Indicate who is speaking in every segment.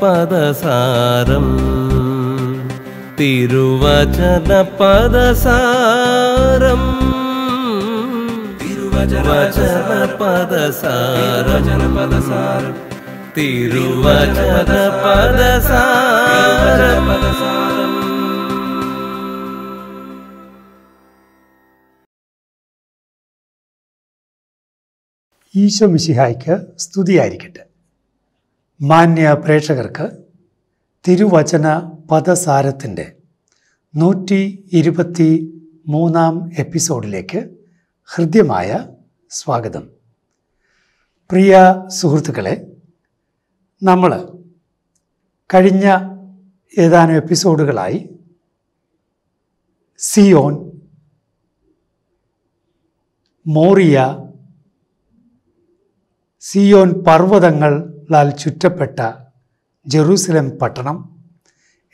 Speaker 1: പദസാരം തിരുവചന പദസാരം തിരുവചന പദസാരം പദസാരം തിരുവചന പദസാരം ഈശോ മിശിഹായ്ക്ക് സ്തുതിയായിരിക്കട്ടെ മാന്യ പ്രേക്ഷകർക്ക് തിരുവചന പദസാരത്തിൻ്റെ നൂറ്റി ഇരുപത്തി മൂന്നാം എപ്പിസോഡിലേക്ക് ഹൃദ്യമായ സ്വാഗതം പ്രിയ സുഹൃത്തുക്കളെ നമ്മൾ കഴിഞ്ഞ ഏതാനും എപ്പിസോഡുകളായി സിയോൻ മോറിയ സിയോൻ പർവ്വതങ്ങൾ ലാൽ ചുറ്റപ്പെട്ട ജെറൂസലം പട്ടണം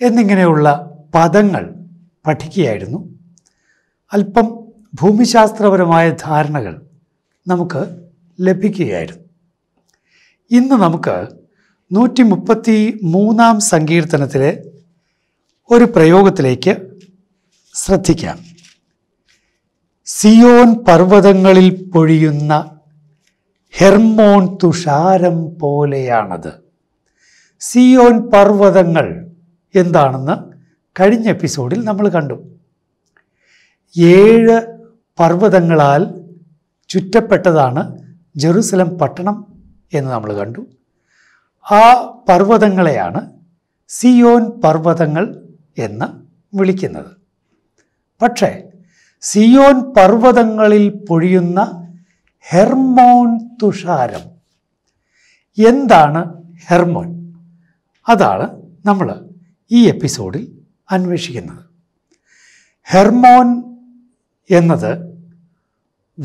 Speaker 1: എന്നിങ്ങനെയുള്ള പദങ്ങൾ പഠിക്കുകയായിരുന്നു അല്പം ഭൂമിശാസ്ത്രപരമായ ധാരണകൾ നമുക്ക് ലഭിക്കുകയായിരുന്നു ഇന്ന് നമുക്ക് നൂറ്റി മുപ്പത്തി മൂന്നാം സങ്കീർത്തനത്തിലെ ഒരു പ്രയോഗത്തിലേക്ക് ശ്രദ്ധിക്കാം സിയോൻ പർവ്വതങ്ങളിൽ പൊഴിയുന്ന ഹെർമോൺ തുഷാരം പോലെയാണത് സിയോൻ പർവ്വതങ്ങൾ എന്താണെന്ന് കഴിഞ്ഞ എപ്പിസോഡിൽ നമ്മൾ കണ്ടു ഏഴ് പർവ്വതങ്ങളാൽ ചുറ്റപ്പെട്ടതാണ് ജെറുസലം പട്ടണം എന്ന് നമ്മൾ കണ്ടു ആ പർവ്വതങ്ങളെയാണ് സിയോൻ പർവ്വതങ്ങൾ എന്ന് വിളിക്കുന്നത് പക്ഷേ സിയോൻ പർവ്വതങ്ങളിൽ പൊഴിയുന്ന ഹെർമോൺ തുഷാരം എന്താണ് ഹെർമോൺ അതാണ് നമ്മൾ ഈ എപ്പിസോഡിൽ അന്വേഷിക്കുന്നത് ഹെർമോൺ എന്നത്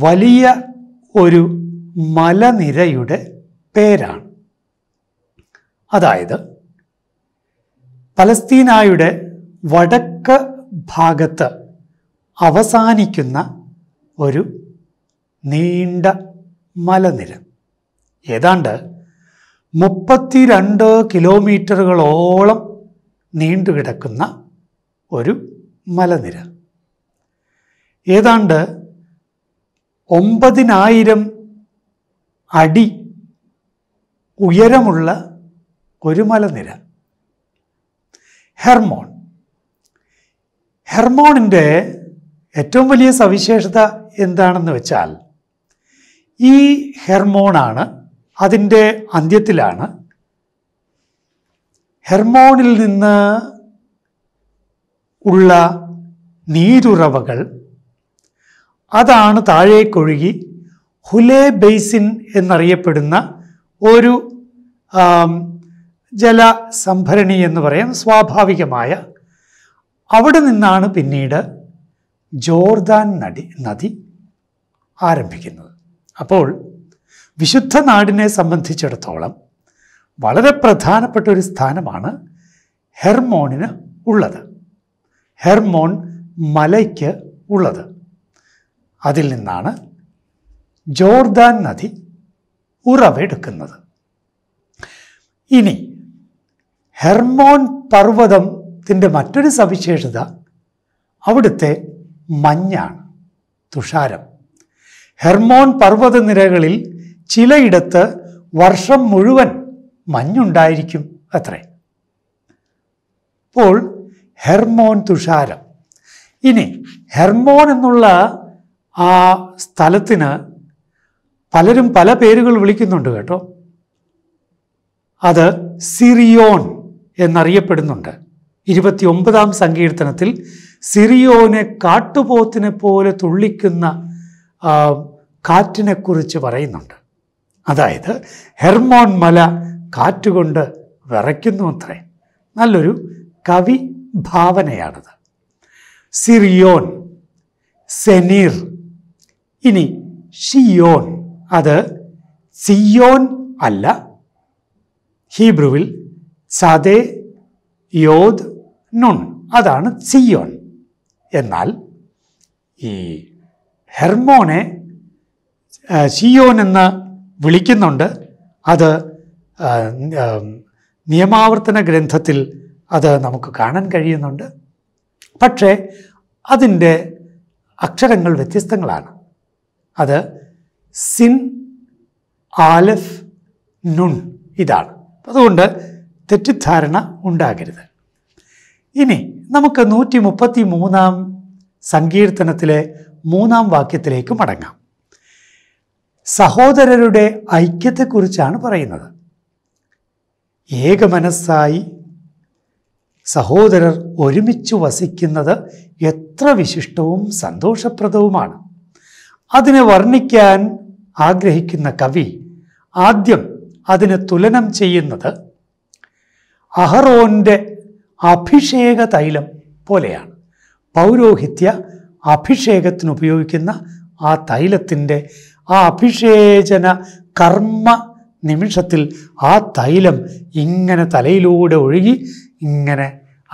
Speaker 1: വലിയ ഒരു മലനിരയുടെ പേരാണ് അതായത് പലസ്തീനായുടെ വടക്ക് ഭാഗത്ത് അവസാനിക്കുന്ന ഒരു നീണ്ട മലനിര ഏതാണ്ട് മുപ്പത്തിരണ്ട് കിലോമീറ്ററുകളോളം നീണ്ടുകിടക്കുന്ന ഒരു മലനിര ഏതാണ്ട് ഒമ്പതിനായിരം അടി ഉയരമുള്ള ഒരു മലനിര ഹെർമോൺ ഹെർമോണിൻ്റെ ഏറ്റവും വലിയ സവിശേഷത എന്താണെന്ന് വെച്ചാൽ ഈ ഹെർമോണാണ് അതിൻ്റെ അന്ത്യത്തിലാണ് ഹെർമോണിൽ നിന്ന് ഉള്ള നീരുറവകൾ അതാണ് താഴേക്കൊഴുകി ഹുലേ ബേസിൻ എന്നറിയപ്പെടുന്ന ഒരു ജല സംഭരണി എന്ന് പറയാം സ്വാഭാവികമായ അവിടെ നിന്നാണ് പിന്നീട് ജോർദാൻ നദി നദി ആരംഭിക്കുന്നത് അപ്പോൾ വിശുദ്ധ നാടിനെ സംബന്ധിച്ചിടത്തോളം വളരെ പ്രധാനപ്പെട്ട ഒരു സ്ഥാനമാണ് ഹെർമോണിന് ഉള്ളത് ഹെർമോൺ മലയ്ക്ക് ഉള്ളത് അതിൽ നിന്നാണ് ജോർദാൻ നദി ഉറവെടുക്കുന്നത് ഇനി ഹെർമോൺ പർവ്വതത്തിൻ്റെ മറ്റൊരു സവിശേഷത അവിടുത്തെ മഞ്ഞാണ് തുഷാരം ഹെർമോൺ പർവ്വതനിരകളിൽ ചിലയിടത്ത് വർഷം മുഴുവൻ മഞ്ഞുണ്ടായിരിക്കും അത്രേ അപ്പോൾ ഹെർമോൺ തുഷാരം ഇനി ഹെർമോൺ എന്നുള്ള ആ സ്ഥലത്തിന് പലരും പല പേരുകൾ വിളിക്കുന്നുണ്ട് കേട്ടോ അത് സിറിയോൺ എന്നറിയപ്പെടുന്നുണ്ട് ഇരുപത്തി ഒമ്പതാം സങ്കീർത്തനത്തിൽ സിറിയോനെ കാട്ടുപോത്തിനെ പോലെ തുള്ളിക്കുന്ന കാറ്റിനെക്കുറിച്ച് പറയുന്നുണ്ട് അതായത് ഹെർമോൺ മല കാറ്റുകൊണ്ട് വിറയ്ക്കുന്നു അത്രേ നല്ലൊരു കവി ഭാവനയാണത് സിറിയോൻ സെനീർ ഇനി ഷിയോൺ അത് സിയോൻ അല്ല ഹീബ്രുവിൽ സദേ യോദ് നുൺ അതാണ് സിയോൻ എന്നാൽ ഈ ഹെർമോനെ ഷിയോൻ എന്ന് വിളിക്കുന്നുണ്ട് അത് നിയമാവർത്തന ഗ്രന്ഥത്തിൽ അത് നമുക്ക് കാണാൻ കഴിയുന്നുണ്ട് പക്ഷേ അതിൻ്റെ അക്ഷരങ്ങൾ വ്യത്യസ്തങ്ങളാണ് അത് സിൻ ആലഫ് നുൺ ഇതാണ് അതുകൊണ്ട് തെറ്റിദ്ധാരണ ഉണ്ടാകരുത് ഇനി നമുക്ക് നൂറ്റി മുപ്പത്തി മൂന്നാം സങ്കീർത്തനത്തിലെ മൂന്നാം വാക്യത്തിലേക്ക് മടങ്ങാം സഹോദരരുടെ ഐക്യത്തെക്കുറിച്ചാണ് പറയുന്നത് ഏകമനസ്സായി സഹോദരർ ഒരുമിച്ച് വസിക്കുന്നത് എത്ര വിശിഷ്ടവും സന്തോഷപ്രദവുമാണ് അതിനെ വർണ്ണിക്കാൻ ആഗ്രഹിക്കുന്ന കവി ആദ്യം അതിനെ തുലനം ചെയ്യുന്നത് അഹറോൻ്റെ അഭിഷേക തൈലം പോലെയാണ് പൗരോഹിത്യ അഭിഷേകത്തിന് ഉപയോഗിക്കുന്ന ആ തൈലത്തിൻ്റെ ആ അഭിഷേചന കർമ്മ നിമിഷത്തിൽ ആ തൈലം ഇങ്ങനെ തലയിലൂടെ ഒഴുകി ഇങ്ങനെ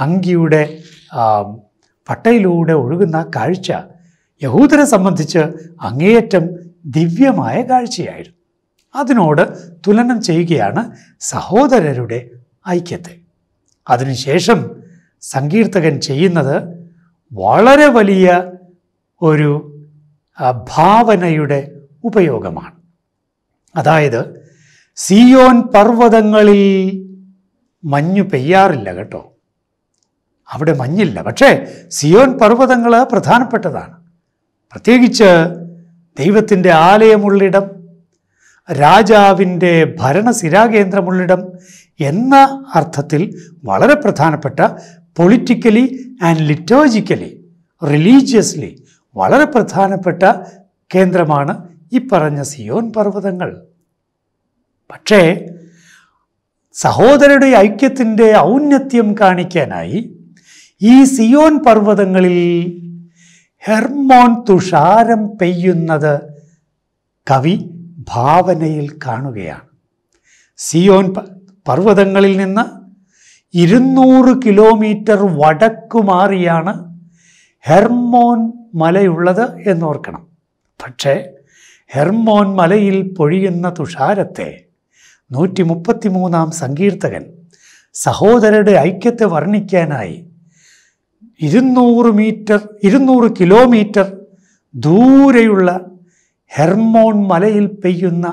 Speaker 1: അങ്കിയുടെ പട്ടയിലൂടെ ഒഴുകുന്ന കാഴ്ച യഹൂദരെ സംബന്ധിച്ച് അങ്ങേയറ്റം ദിവ്യമായ കാഴ്ചയായിരുന്നു അതിനോട് തുലനം ചെയ്യുകയാണ് സഹോദരരുടെ ഐക്യത്തെ അതിനുശേഷം സങ്കീർത്തകൻ ചെയ്യുന്നത് വളരെ വലിയ ഒരു ഭാവനയുടെ ഉപയോഗമാണ് അതായത് സിയോൻ പർവ്വതങ്ങളിൽ മഞ്ഞ് പെയ്യാറില്ല കേട്ടോ അവിടെ മഞ്ഞില്ല പക്ഷേ സിയോൻ പർവ്വതങ്ങൾ പ്രധാനപ്പെട്ടതാണ് പ്രത്യേകിച്ച് ദൈവത്തിൻ്റെ ആലയമുള്ളിടം രാജാവിൻ്റെ ഭരണസിരാകേന്ദ്രമുള്ളിടം എന്ന അർത്ഥത്തിൽ വളരെ പ്രധാനപ്പെട്ട പൊളിറ്റിക്കലി ആൻഡ് ലിറ്റോജിക്കലി റിലീജിയസ്ലി വളരെ പ്രധാനപ്പെട്ട കേന്ദ്രമാണ് ഈ പറഞ്ഞ സിയോൻ പർവ്വതങ്ങൾ പക്ഷേ സഹോദരരുടെ ഐക്യത്തിൻ്റെ ഔന്നത്യം കാണിക്കാനായി ഈ സിയോൻ പർവ്വതങ്ങളിൽ ഹെർമോൺ തുഷാരം പെയ്യുന്നത് കവി ഭാവനയിൽ കാണുകയാണ് സിയോൻ പർവ്വതങ്ങളിൽ നിന്ന് ഇരുന്നൂറ് കിലോമീറ്റർ വടക്കു മാറിയാണ് ഹെർമോൻ മലയുള്ളത് എന്നോർക്കണം പക്ഷേ ഹെർമോൻ മലയിൽ പൊഴിയുന്ന തുഷാരത്തെ നൂറ്റി മുപ്പത്തിമൂന്നാം സങ്കീർത്തകൻ സഹോദരരുടെ ഐക്യത്തെ വർണ്ണിക്കാനായി ഇരുന്നൂറ് മീറ്റർ ഇരുന്നൂറ് കിലോമീറ്റർ ദൂരെയുള്ള ഹെർമോൺ മലയിൽ പെയ്യുന്ന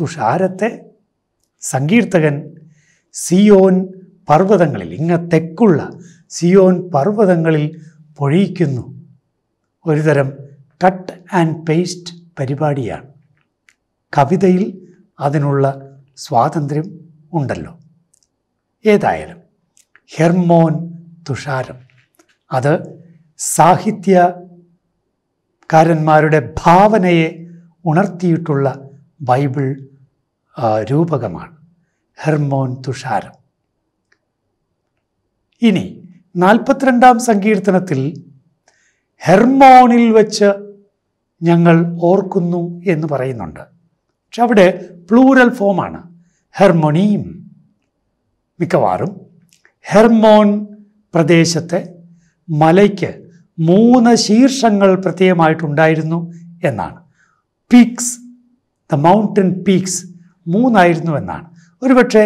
Speaker 1: തുഷാരത്തെ സങ്കീർത്തകൻ സിയോൻ പർവ്വതങ്ങളിൽ ഇങ്ങ തെക്കുള്ള സിയോൻ പർവ്വതങ്ങളിൽ പൊഴിയിക്കുന്നു ഒരുതരം കട്ട് ആൻഡ് പേസ്റ്റ് പരിപാടിയാണ് കവിതയിൽ അതിനുള്ള സ്വാതന്ത്ര്യം ഉണ്ടല്ലോ ഏതായാലും ഹെർമോൻ തുഷാരം അത് സാഹിത്യകാരന്മാരുടെ ഭാവനയെ ഉണർത്തിയിട്ടുള്ള ബൈബിൾ രൂപകമാണ് ഹെർമോൻ തുഷാരം ഇനി നാൽപ്പത്തിരണ്ടാം സങ്കീർത്തനത്തിൽ ഹെർമോണിൽ വച്ച് ഞങ്ങൾ ഓർക്കുന്നു എന്ന് പറയുന്നുണ്ട് പക്ഷെ അവിടെ പ്ലൂറൽ ഫോമാണ് ഹെർമോണിയും മിക്കവാറും ഹെർമോൺ പ്രദേശത്തെ മലയ്ക്ക് മൂന്ന് ശീർഷങ്ങൾ പ്രത്യേകമായിട്ടുണ്ടായിരുന്നു എന്നാണ് പീക്സ് ദ മൗണ്ടൻ പീക്സ് മൂന്നായിരുന്നു എന്നാണ് ഒരുപക്ഷെ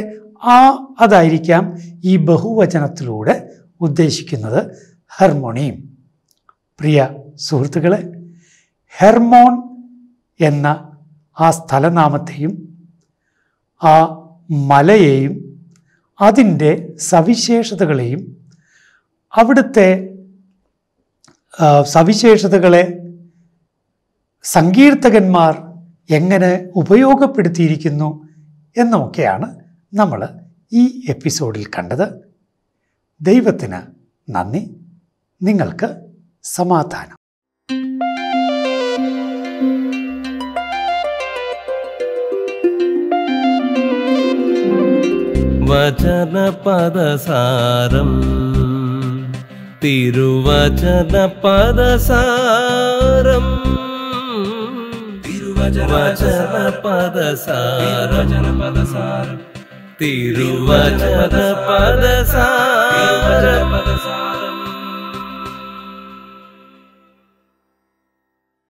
Speaker 1: ആ അതായിരിക്കാം ഈ ബഹുവചനത്തിലൂടെ ഉദ്ദേശിക്കുന്നത് ഹർമോണിയും പ്രിയ സുഹൃത്തുക്കളെ ഹെർമോൺ എന്ന ആ സ്ഥലനാമത്തെയും ആ മലയെയും അതിൻ്റെ സവിശേഷതകളെയും അവിടുത്തെ സവിശേഷതകളെ സങ്കീർത്തകന്മാർ എങ്ങനെ ഉപയോഗപ്പെടുത്തിയിരിക്കുന്നു എന്നൊക്കെയാണ് നമ്മൾ ഈ എപ്പിസോഡിൽ കണ്ടത് ദൈവത്തിന് നന്ദി നിങ്ങൾക്ക് സമാധാനം वचनपद सारम् तिरुवचनपदसारम् तिरुवचनवचनपदसार जनपद